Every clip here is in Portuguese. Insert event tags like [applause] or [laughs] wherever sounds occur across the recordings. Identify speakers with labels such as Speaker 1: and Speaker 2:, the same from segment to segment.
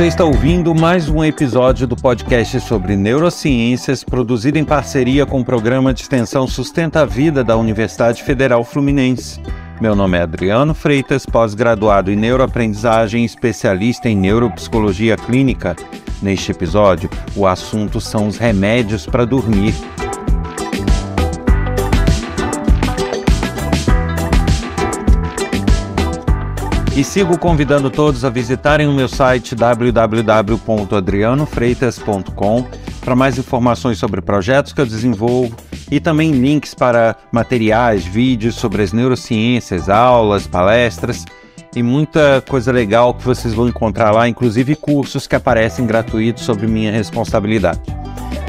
Speaker 1: Você está ouvindo mais um episódio do podcast sobre neurociências, produzido em parceria com o programa de extensão Sustenta a Vida da Universidade Federal Fluminense. Meu nome é Adriano Freitas, pós-graduado em neuroaprendizagem, especialista em neuropsicologia clínica. Neste episódio, o assunto são os remédios para dormir. E sigo convidando todos a visitarem o meu site www.adrianofreitas.com para mais informações sobre projetos que eu desenvolvo e também links para materiais, vídeos sobre as neurociências, aulas, palestras e muita coisa legal que vocês vão encontrar lá, inclusive cursos que aparecem gratuitos sobre minha responsabilidade.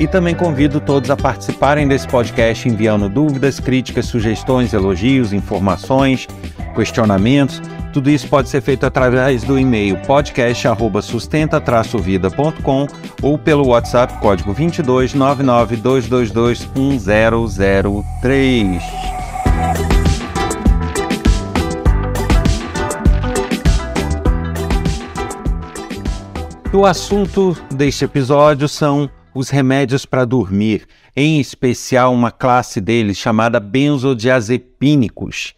Speaker 1: E também convido todos a participarem desse podcast enviando dúvidas, críticas, sugestões, elogios, informações, questionamentos. Tudo isso pode ser feito através do e-mail podcast@sustenta-vida.com ou pelo WhatsApp código 22 99222 1003. O assunto deste episódio são os remédios para dormir, em especial uma classe deles chamada benzodiazepínicos,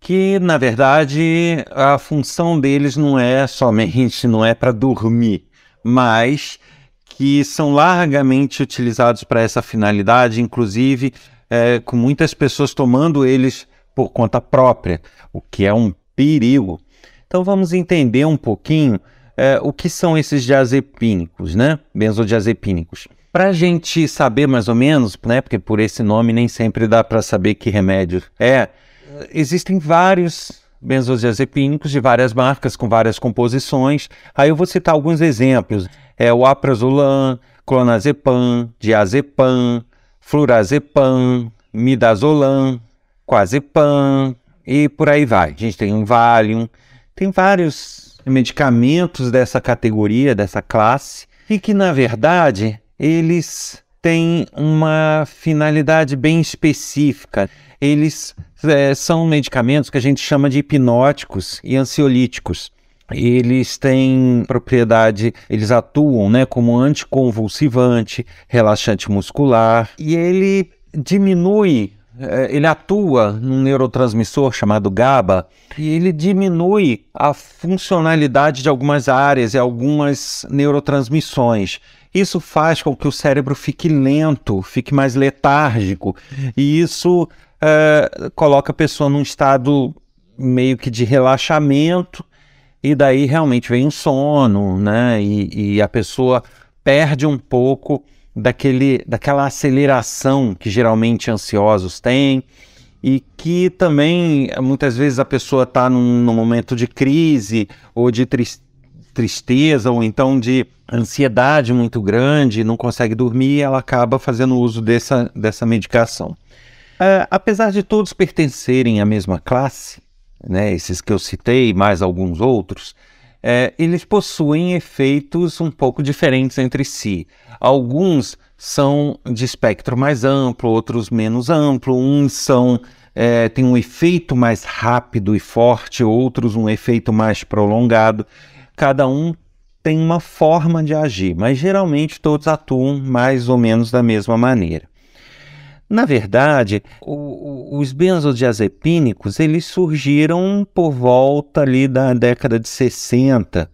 Speaker 1: que na verdade a função deles não é somente não é para dormir, mas que são largamente utilizados para essa finalidade, inclusive é, com muitas pessoas tomando eles por conta própria, o que é um perigo. Então vamos entender um pouquinho é, o que são esses diazepínicos, né? Benzodiazepínicos. Para a gente saber mais ou menos, né? Porque por esse nome nem sempre dá para saber que remédio é. Existem vários benzodiazepínicos de várias marcas, com várias composições. Aí eu vou citar alguns exemplos. É o aprazolam, clonazepam, diazepam, flurazepam, midazolam, quazepam e por aí vai. A gente tem um Valium, tem vários medicamentos dessa categoria, dessa classe, e que, na verdade, eles têm uma finalidade bem específica. Eles é, são medicamentos que a gente chama de hipnóticos e ansiolíticos. Eles têm propriedade, eles atuam né, como anticonvulsivante, relaxante muscular, e ele diminui é, ele atua num neurotransmissor chamado GABA e ele diminui a funcionalidade de algumas áreas e algumas neurotransmissões. Isso faz com que o cérebro fique lento, fique mais letárgico e isso é, coloca a pessoa num estado meio que de relaxamento e daí realmente vem o sono, né? E, e a pessoa perde um pouco daquele, daquela aceleração que geralmente ansiosos têm e que também muitas vezes a pessoa está num, num, momento de crise ou de tristeza tristeza ou então de ansiedade muito grande, não consegue dormir, ela acaba fazendo uso dessa, dessa medicação. Uh, apesar de todos pertencerem à mesma classe, né, esses que eu citei, mais alguns outros, é, eles possuem efeitos um pouco diferentes entre si. Alguns são de espectro mais amplo, outros menos amplo, uns são é, têm um efeito mais rápido e forte, outros um efeito mais prolongado. Cada um tem uma forma de agir, mas geralmente todos atuam mais ou menos da mesma maneira. Na verdade, o, o, os benzodiazepínicos eles surgiram por volta ali da década de 60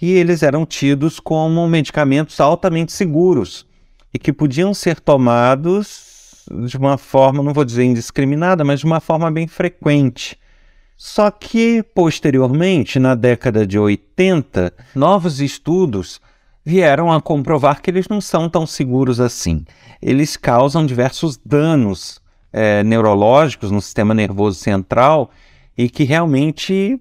Speaker 1: e eles eram tidos como medicamentos altamente seguros e que podiam ser tomados de uma forma, não vou dizer indiscriminada, mas de uma forma bem frequente. Só que, posteriormente, na década de 80, novos estudos vieram a comprovar que eles não são tão seguros assim. Eles causam diversos danos é, neurológicos no sistema nervoso central e que realmente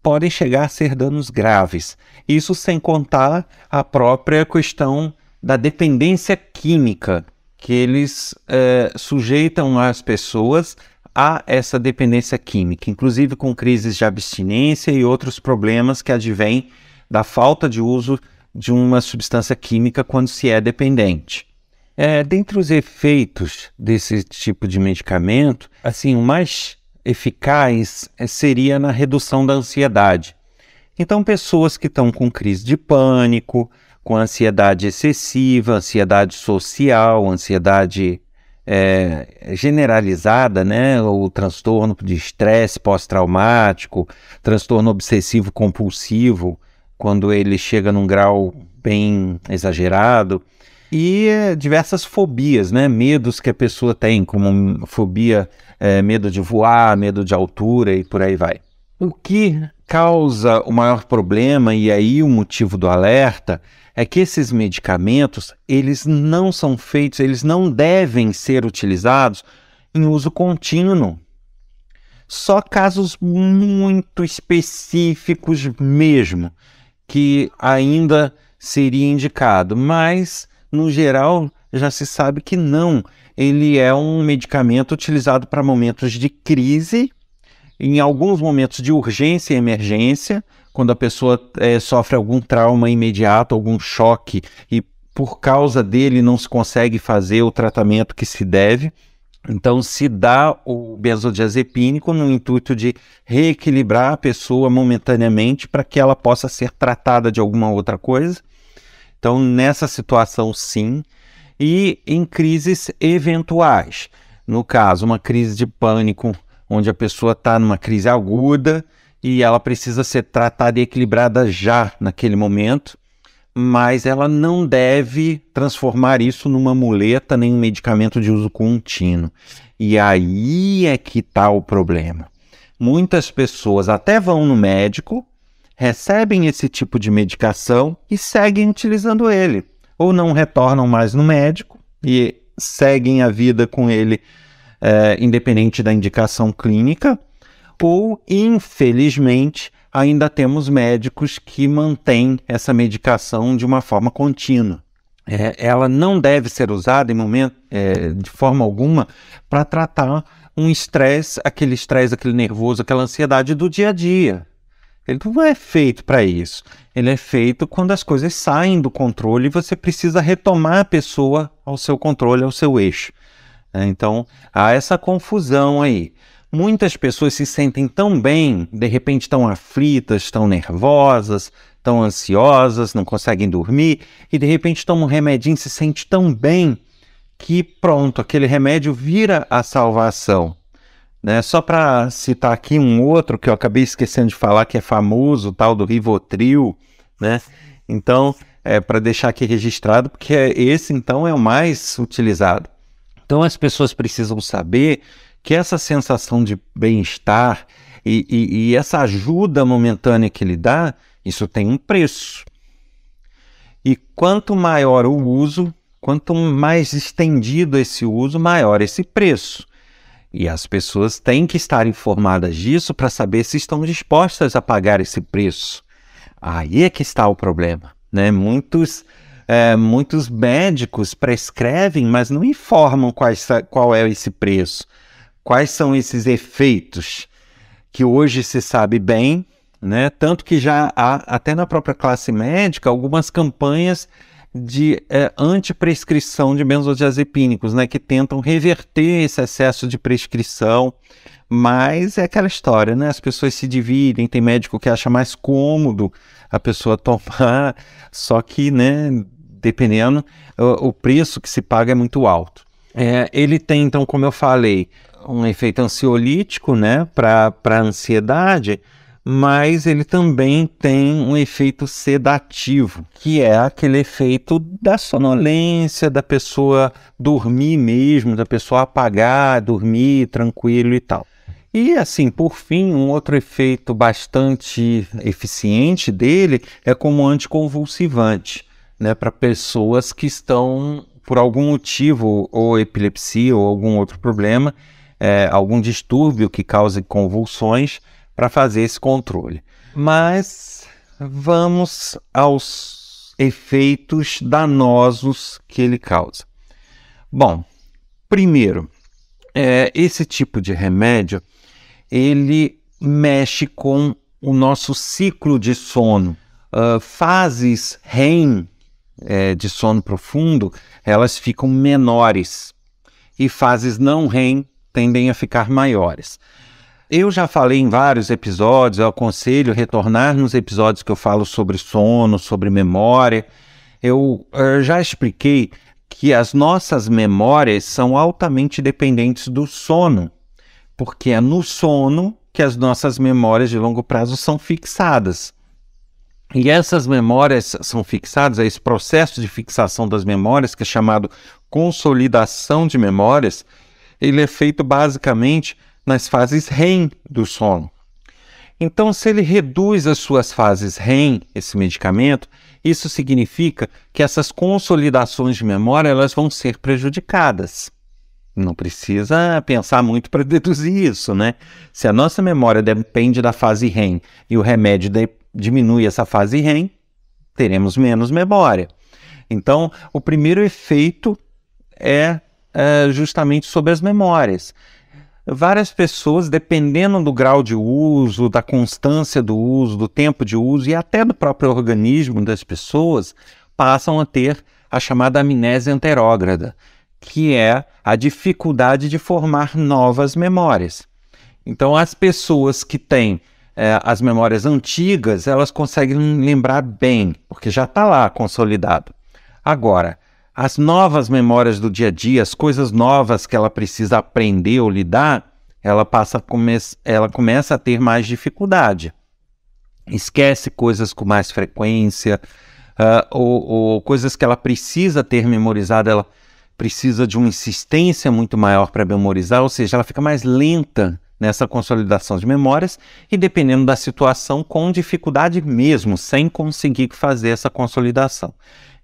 Speaker 1: podem chegar a ser danos graves. Isso sem contar a própria questão da dependência química que eles é, sujeitam as pessoas a essa dependência química, inclusive com crises de abstinência e outros problemas que advêm da falta de uso de uma substância química quando se é dependente. É, dentre os efeitos desse tipo de medicamento, assim, o mais eficaz é, seria na redução da ansiedade. Então, pessoas que estão com crise de pânico, com ansiedade excessiva, ansiedade social, ansiedade é, generalizada, né? O transtorno de estresse pós-traumático, transtorno obsessivo compulsivo, quando ele chega num grau bem exagerado. E é, diversas fobias, né? Medos que a pessoa tem, como fobia, é, medo de voar, medo de altura e por aí vai. O que causa o maior problema e aí o motivo do alerta é que esses medicamentos, eles não são feitos, eles não devem ser utilizados em uso contínuo. Só casos muito específicos mesmo que ainda seria indicado, mas no geral já se sabe que não. Ele é um medicamento utilizado para momentos de crise, em alguns momentos de urgência e emergência, quando a pessoa é, sofre algum trauma imediato, algum choque e por causa dele não se consegue fazer o tratamento que se deve então, se dá o benzodiazepínico no intuito de reequilibrar a pessoa momentaneamente para que ela possa ser tratada de alguma outra coisa. Então, nessa situação, sim. E em crises eventuais. No caso, uma crise de pânico, onde a pessoa está numa crise aguda e ela precisa ser tratada e equilibrada já naquele momento mas ela não deve transformar isso numa muleta nem um medicamento de uso contínuo. E aí é que está o problema. Muitas pessoas até vão no médico, recebem esse tipo de medicação e seguem utilizando ele, ou não retornam mais no médico e seguem a vida com ele, é, independente da indicação clínica, ou, infelizmente, ainda temos médicos que mantêm essa medicação de uma forma contínua. É, ela não deve ser usada em momento, é, de forma alguma, para tratar um estresse, aquele estresse, aquele nervoso, aquela ansiedade do dia a dia. Ele não é feito para isso. Ele é feito quando as coisas saem do controle e você precisa retomar a pessoa ao seu controle, ao seu eixo. É, então, há essa confusão aí muitas pessoas se sentem tão bem, de repente estão aflitas, estão nervosas, estão ansiosas, não conseguem dormir, e de repente tomam um remedinho, se sente tão bem que pronto, aquele remédio vira a salvação. Né? Só para citar aqui um outro que eu acabei esquecendo de falar, que é famoso, o tal do Rivotril, né? Então, é para deixar aqui registrado, porque esse então é o mais utilizado. Então as pessoas precisam saber que essa sensação de bem-estar e, e, e essa ajuda momentânea que ele dá, isso tem um preço. E quanto maior o uso, quanto mais estendido esse uso, maior esse preço. E as pessoas têm que estar informadas disso para saber se estão dispostas a pagar esse preço. Aí é que está o problema. Né? Muitos, é, muitos médicos prescrevem, mas não informam qual é esse preço quais são esses efeitos que hoje se sabe bem, né? Tanto que já há, até na própria classe médica, algumas campanhas de é, antiprescrição de benzodiazepínicos, né? Que tentam reverter esse excesso de prescrição. Mas é aquela história, né? As pessoas se dividem, tem médico que acha mais cômodo a pessoa [laughs] tomar, só que, né? Dependendo, o, o preço que se paga é muito alto. É, ele tem, então, como eu falei, um efeito ansiolítico, né, para a ansiedade, mas ele também tem um efeito sedativo, que é aquele efeito da sonolência, da pessoa dormir mesmo, da pessoa apagar, dormir tranquilo e tal. E assim, por fim, um outro efeito bastante eficiente dele é como anticonvulsivante, né, para pessoas que estão por algum motivo ou epilepsia ou algum outro problema é, algum distúrbio que cause convulsões para fazer esse controle. Mas vamos aos efeitos danosos que ele causa. Bom, primeiro, é, esse tipo de remédio ele mexe com o nosso ciclo de sono. Uh, fases REM é, de sono profundo elas ficam menores e fases não REM tendem a ficar maiores. Eu já falei em vários episódios, eu aconselho retornar nos episódios que eu falo sobre sono, sobre memória. Eu, eu eh, já expliquei que as nossas memórias são altamente dependentes do sono, porque é no sono que as nossas memórias de longo prazo são fixadas. E essas memórias são fixadas, é esse processo de fixação das memórias, que é chamado consolidação de memórias, ele é feito basicamente nas fases REM do sono. Então, se ele reduz as suas fases REM, esse medicamento, isso significa que essas consolidações de memória elas vão ser prejudicadas. Não precisa pensar muito para deduzir isso, né? Se a nossa memória depende da fase REM e o remédio diminui essa fase REM, teremos menos memória. Então, o primeiro efeito é uh, justamente sobre as memórias. Várias pessoas, dependendo do grau de uso, da constância do uso, do tempo de uso e até do próprio organismo das pessoas, passam a ter a chamada amnésia anterógrada, que é a dificuldade de formar novas memórias. Então, as pessoas que têm é, as memórias antigas, elas conseguem lembrar bem, porque já está lá consolidado. Agora, as novas memórias do dia a dia, as coisas novas que ela precisa aprender ou lidar, ela passa come ela começa a ter mais dificuldade. Esquece coisas com mais frequência, uh, ou, ou, coisas que ela precisa ter memorizado, ela precisa de uma insistência muito maior para memorizar, ou seja, ela fica mais lenta nessa consolidação de memórias e, dependendo da situação, com dificuldade mesmo, sem conseguir fazer essa consolidação.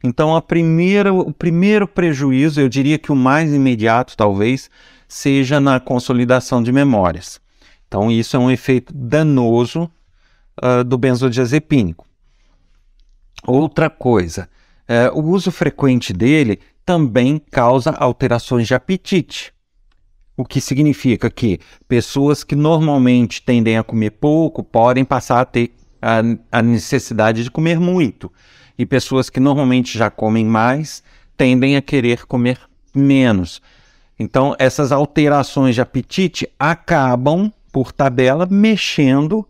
Speaker 1: Então, a primeira, o primeiro prejuízo, eu diria que o mais imediato, talvez, seja na consolidação de memórias. Então, isso é um efeito danoso uh, do benzodiazepínico. Outra coisa, uh, o uso frequente dele também causa alterações de apetite. O que significa que pessoas que normalmente tendem a comer pouco podem passar a ter a, a necessidade de comer muito e pessoas que normalmente já comem mais tendem a querer comer menos. Então, essas alterações de apetite acabam, por tabela, mexendo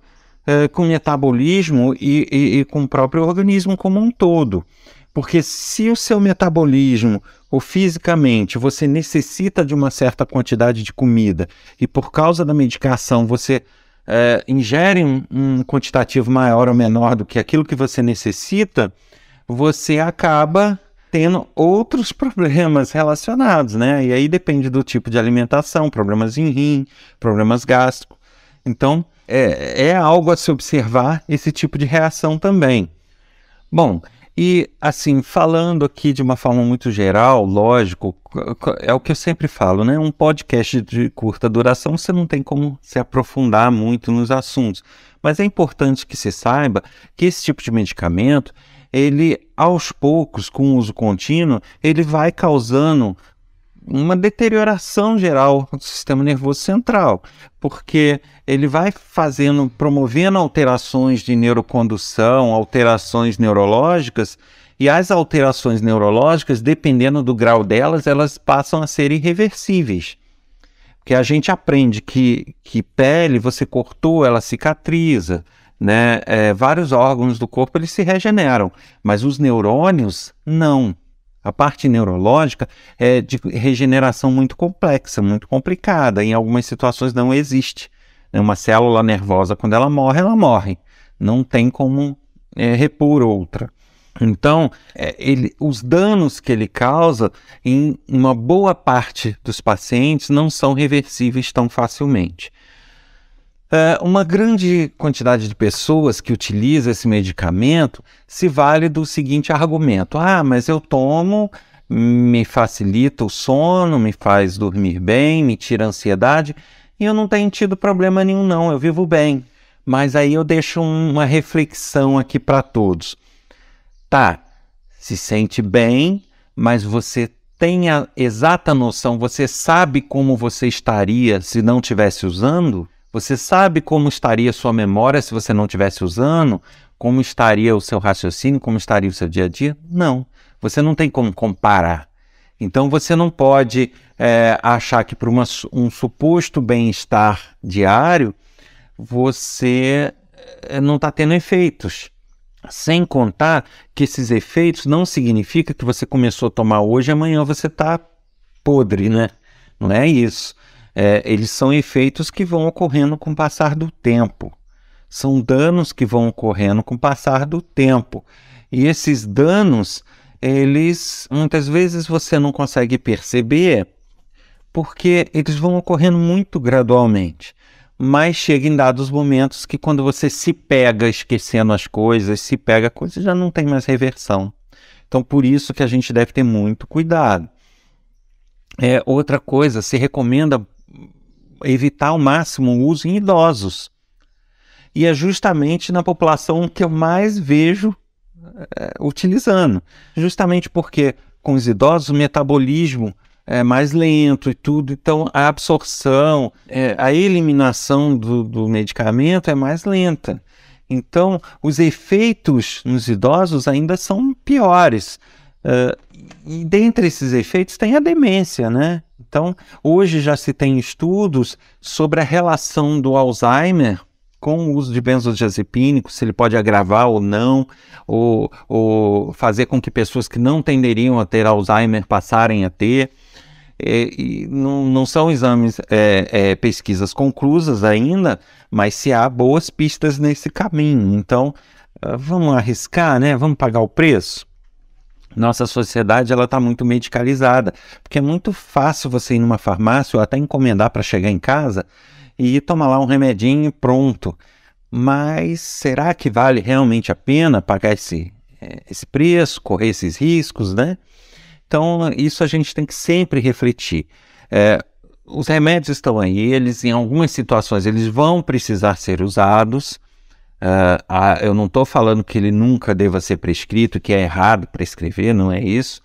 Speaker 1: eh, com o metabolismo e, e, e com o próprio organismo como um todo. Porque se o seu metabolismo ou fisicamente você necessita de uma certa quantidade de comida e por causa da medicação você eh, ingere um, um, quantitativo maior ou menor do que aquilo que você necessita, você acaba tendo outros problemas relacionados, né? E aí depende do tipo de alimentação, problemas em rim, problemas gástricos. Então, é, é algo a se observar esse tipo de reação também. Bom, e assim, falando aqui de uma forma muito geral, lógico, é o que eu sempre falo, né? Um podcast de curta duração, você não tem como se aprofundar muito nos assuntos. Mas é importante que se saiba que esse tipo de medicamento ele aos poucos, com uso contínuo, ele vai causando uma deterioração geral do sistema nervoso central, porque ele vai fazendo, promovendo alterações de neurocondução, alterações neurológicas, e as alterações neurológicas, dependendo do grau delas, elas passam a ser irreversíveis. Porque a gente aprende que, que pele, você cortou, ela cicatriza né? É, vários órgãos do corpo eles se regeneram, mas os neurônios não. A parte neurológica é de regeneração muito complexa, muito complicada. Em algumas situações não existe. Né? Uma célula nervosa, quando ela morre, ela morre. Não tem como é, repor outra. Então, é, ele, os danos que ele causa, em uma boa parte dos pacientes, não são reversíveis tão facilmente. É, uma grande quantidade de pessoas que utiliza esse medicamento se vale do seguinte argumento: ah, mas eu tomo, me facilita o sono, me faz dormir bem, me tira a ansiedade e eu não tenho tido problema nenhum, não, eu vivo bem. Mas aí eu deixo uma reflexão aqui para todos. Tá, se sente bem, mas você tem a exata noção, você sabe como você estaria se não tivesse usando? Você sabe como estaria sua memória se você não estivesse usando? Como estaria o seu raciocínio? Como estaria o seu dia a dia? Não. Você não tem como comparar. Então você não pode é, achar que por uma, um suposto bem-estar diário você é, não está tendo efeitos. Sem contar que esses efeitos não significa que você começou a tomar hoje, e amanhã você está podre, né? Não é isso é, eles são efeitos que vão ocorrendo com o passar do tempo. São danos que vão ocorrendo com o passar do tempo. E esses danos, eles muitas vezes você não consegue perceber porque eles vão ocorrendo muito gradualmente. Mas chega em dados momentos que quando você se pega esquecendo as coisas, se pega a coisa, já não tem mais reversão. Então, por isso que a gente deve ter muito cuidado. É, outra coisa, se recomenda evitar ao máximo o uso em idosos. E é justamente na população que eu mais vejo é, utilizando, justamente porque com os idosos o metabolismo é mais lento e tudo, então a absorção, é, a eliminação do, do medicamento é mais lenta. Então, os efeitos nos idosos ainda são piores. Uh, e dentre esses efeitos tem a demência, né? Então, hoje já se tem estudos sobre a relação do Alzheimer com o uso de benzodiazepínicos, se ele pode agravar ou não, ou, ou, fazer com que pessoas que não tenderiam a ter Alzheimer passarem a ter. e não, não, são exames, é, é, pesquisas conclusas ainda, mas se há boas pistas nesse caminho. Então, ah, vamos arriscar, né? Vamos pagar o preço? nossa sociedade ela está muito medicalizada, porque é muito fácil você ir numa farmácia ou até encomendar para chegar em casa e tomar lá um remedinho pronto. Mas será que vale realmente a pena pagar esse, eh, esse preço, correr esses riscos, né? Então, isso a gente tem que sempre refletir. É, os remédios estão aí, eles em algumas situações eles vão precisar ser usados, Uh, ah, a, ah, eu não estou falando que ele nunca deva ser prescrito, que é errado prescrever, não é isso.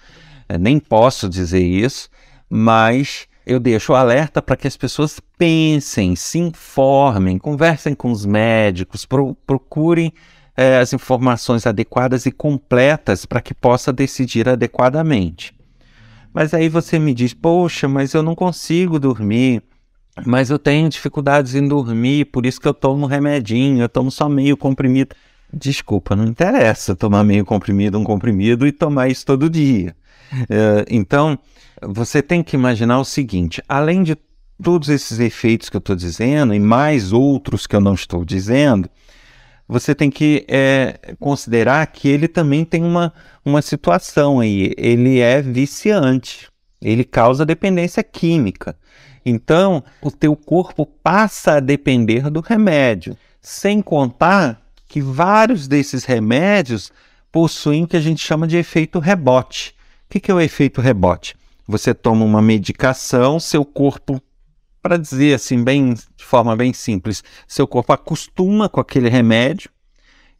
Speaker 1: Uh, nem posso dizer isso, mas eu deixo o alerta para que as pessoas pensem, se informem, conversem com os médicos, pro, procurem uh, as informações adequadas e completas para que possa decidir adequadamente. Mas aí você me diz, poxa, mas eu não consigo dormir mas eu tenho dificuldades em dormir, por isso que eu tomo remedinho, eu tomo só meio comprimido. Desculpa, não interessa tomar meio comprimido, um comprimido e tomar isso todo dia. É, então, você tem que imaginar o seguinte: além de todos esses efeitos que eu estou dizendo e mais outros que eu não estou dizendo, você tem que é, considerar que ele também tem uma, uma situação aí. Ele é viciante, ele causa dependência química. Então, o teu corpo passa a depender do remédio, sem contar que vários desses remédios possuem o que a gente chama de efeito rebote. O que é o efeito rebote? Você toma uma medicação, seu corpo, para dizer assim, bem, de forma bem simples, seu corpo acostuma com aquele remédio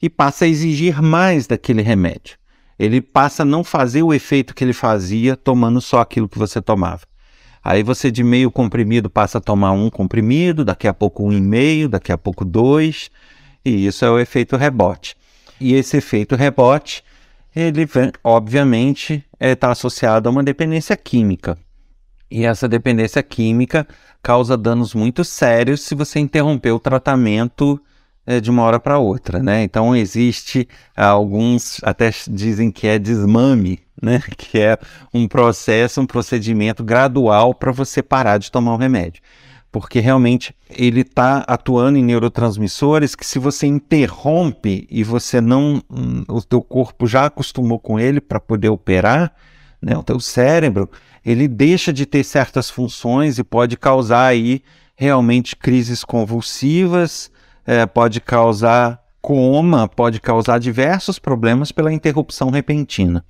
Speaker 1: e passa a exigir mais daquele remédio. Ele passa a não fazer o efeito que ele fazia tomando só aquilo que você tomava. Aí você de meio comprimido passa a tomar um comprimido, daqui a pouco um e meio, daqui a pouco dois, e isso é o efeito rebote. E esse efeito rebote, ele obviamente está é, tá associado a uma dependência química. E essa dependência química causa danos muito sérios se você interromper o tratamento é, de uma hora para outra, né? Então existe alguns até dizem que é desmame né? Que é um processo, um procedimento gradual para você parar de tomar o remédio. Porque realmente ele está atuando em neurotransmissores que se você interrompe e você não. o teu corpo já acostumou com ele para poder operar, né? O teu cérebro, ele deixa de ter certas funções e pode causar aí realmente crises convulsivas, é, pode causar coma, pode causar diversos problemas pela interrupção repentina.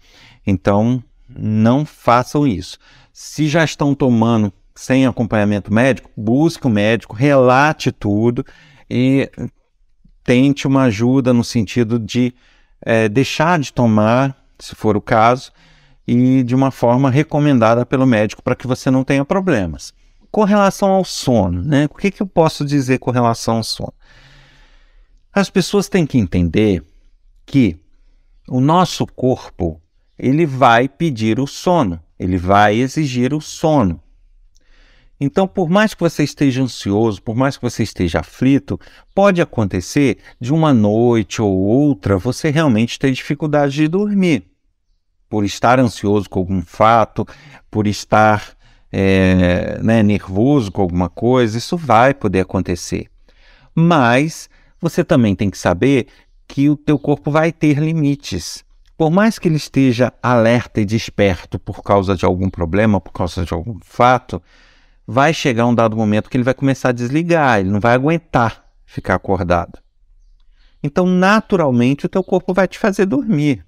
Speaker 1: Então, não façam isso. Se já estão tomando sem acompanhamento médico, busque um médico, relate tudo e tente uma ajuda no sentido de é, deixar de tomar, se for o caso, e de uma forma recomendada pelo médico para que você não tenha problemas. Com relação ao sono, né? O que, que eu posso dizer com relação ao sono? As pessoas têm que entender que o nosso corpo ele vai pedir o sono, ele vai exigir o sono. Então, por mais que você esteja ansioso, por mais que você esteja aflito, pode acontecer de uma noite ou outra você realmente ter dificuldade de dormir, por estar ansioso com algum fato, por estar é, né, nervoso com alguma coisa, isso vai poder acontecer. Mas você também tem que saber que o teu corpo vai ter limites por mais que ele esteja alerta e desperto por causa de algum problema, por causa de algum fato, vai chegar um dado momento que ele vai começar a desligar, ele não vai aguentar ficar acordado. Então, naturalmente, o teu corpo vai te fazer dormir.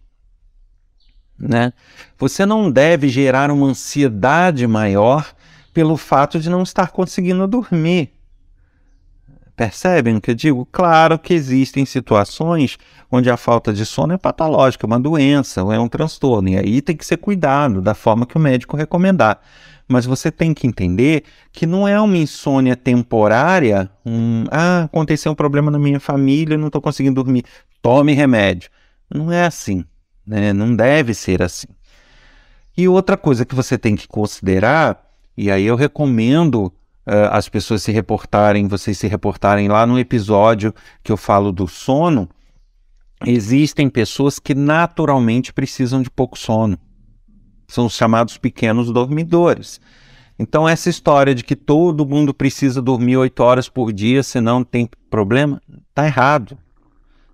Speaker 1: Né? Você não deve gerar uma ansiedade maior pelo fato de não estar conseguindo dormir. Percebem o que eu digo? Claro que existem situações onde a falta de sono é patológica, é uma doença, é um transtorno, e aí tem que ser cuidado da forma que o médico recomendar. Mas você tem que entender que não é uma insônia temporária, um, ah, aconteceu um problema na minha família, não estou conseguindo dormir, tome remédio. Não é assim, né? não deve ser assim. E outra coisa que você tem que considerar, e aí eu recomendo uh, as pessoas se reportarem, vocês se reportarem lá no episódio que eu falo do sono, existem pessoas que naturalmente precisam de pouco sono. São os chamados pequenos dormidores. Então, essa história de que todo mundo precisa dormir oito horas por dia, senão tem problema, está errado.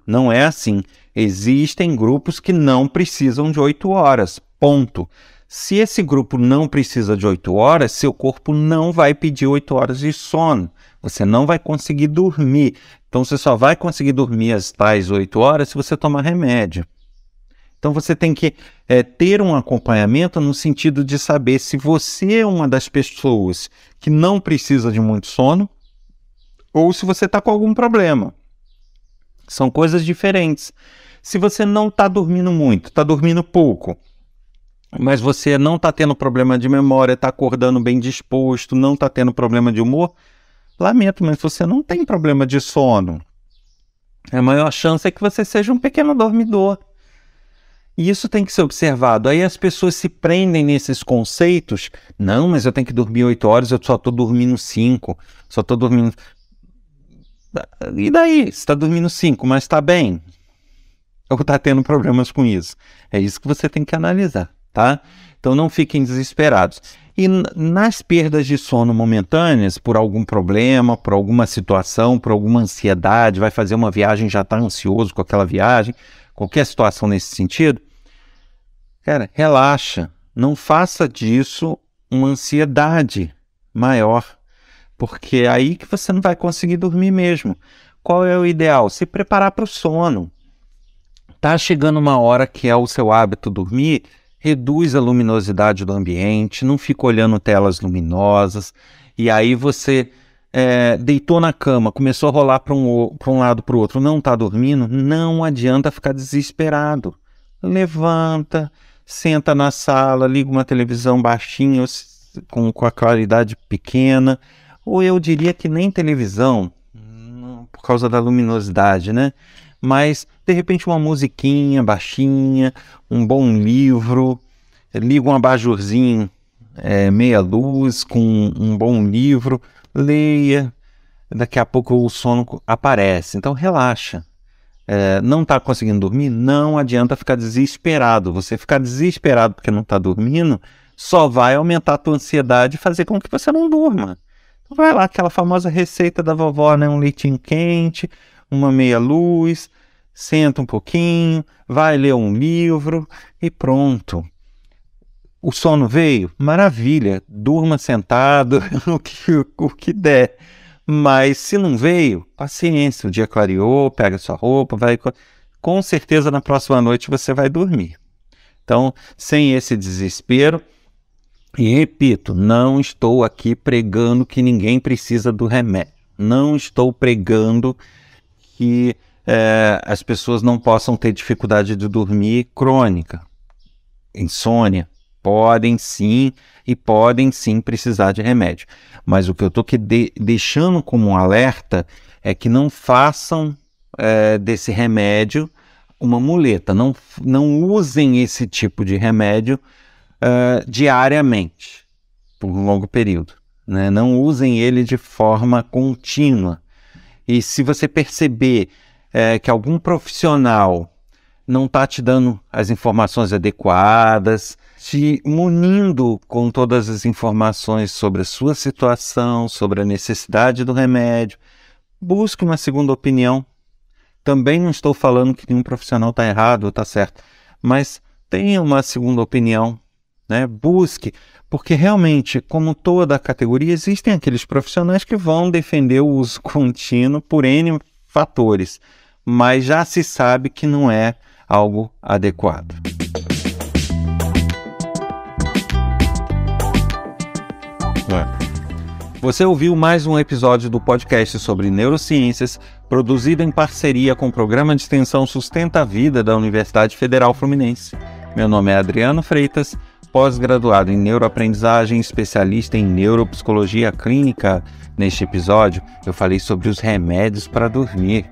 Speaker 1: Não é assim. Existem grupos que não precisam de oito horas. Ponto. Se esse grupo não precisa de 8 horas, seu corpo não vai pedir 8 horas de sono. Você não vai conseguir dormir. Então você só vai conseguir dormir as tais 8 horas se você tomar remédio. Então você tem que é, ter um acompanhamento no sentido de saber se você é uma das pessoas que não precisa de muito sono ou se você está com algum problema. São coisas diferentes. Se você não está dormindo muito, está dormindo pouco, mas você não está tendo problema de memória, está acordando bem disposto, não está tendo problema de humor, lamento, mas você não tem problema de sono. A maior chance é que você seja um pequeno dormidor. E isso tem que ser observado. Aí as pessoas se prendem nesses conceitos. Não, mas eu tenho que dormir 8 horas, eu só estou dormindo 5, só estou dormindo. E daí? Você está dormindo 5, mas está bem? Ou está tendo problemas com isso? É isso que você tem que analisar tá? Então não fiquem desesperados. E nas perdas de sono momentâneas, por algum problema, por alguma situação, por alguma ansiedade, vai fazer uma viagem, já está ansioso com aquela viagem, qualquer situação nesse sentido, cara, relaxa. Não faça disso uma ansiedade maior, porque é aí que você não vai conseguir dormir mesmo. Qual é o ideal? Se preparar para o sono. Tá chegando uma hora que é o seu hábito dormir, reduz a luminosidade do ambiente, não fica olhando telas luminosas, e aí você é, deitou na cama, começou a rolar para um, um lado para o outro, não está dormindo, não adianta ficar desesperado. Levanta, senta na sala, liga uma televisão baixinha, com, com a claridade pequena, ou eu diria que nem televisão, hum, por causa da luminosidade, né? mas de repente uma musiquinha baixinha, um bom livro, liga um abajurzinho é, meia luz com um bom livro, leia, daqui a pouco o sono aparece, então relaxa. É, não está conseguindo dormir, não adianta ficar desesperado. Você ficar desesperado porque não está dormindo só vai aumentar a tua ansiedade e fazer com que você não durma. Então vai lá, aquela famosa receita da vovó, né? Um leitinho quente, uma meia luz, senta um pouquinho, vai ler um livro e pronto. O sono veio? Maravilha, durma sentado, [laughs] o que, o que der. Mas se não veio, paciência, o dia clareou, pega sua roupa, vai. Com certeza na próxima noite você vai dormir. Então, sem esse desespero, e repito, não estou aqui pregando que ninguém precisa do remédio. Não estou pregando que é, as pessoas não possam ter dificuldade de dormir crônica, insônia. Podem sim, e podem sim precisar de remédio. Mas o que eu estou de deixando como um alerta é que não façam é, desse remédio uma muleta. Não, não usem esse tipo de remédio uh, diariamente, por um longo período. Né? Não usem ele de forma contínua. E se você perceber é, que algum profissional não está te dando as informações adequadas, te munindo com todas as informações sobre a sua situação, sobre a necessidade do remédio, busque uma segunda opinião. Também não estou falando que nenhum profissional está errado ou está certo, mas tenha uma segunda opinião, né? Busque, porque realmente, como toda categoria, existem aqueles profissionais que vão defender o uso [laughs] contínuo por N fatores, mas já se sabe que não é algo adequado. É. Você ouviu mais um episódio do podcast sobre neurociências, produzido em parceria com o programa de extensão Sustenta a Vida da Universidade Federal Fluminense. Meu nome é Adriano Freitas, pós-graduado em neuroaprendizagem, especialista em neuropsicologia clínica. Neste episódio, eu falei sobre os remédios para dormir.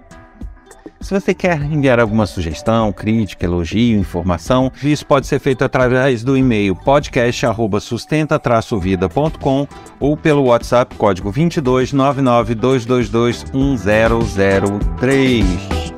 Speaker 1: Se você quer enviar alguma sugestão, crítica, elogio, informação, isso pode ser feito através do e-mail podcast@sustenta-vida.com ou pelo WhatsApp código 22 992221003.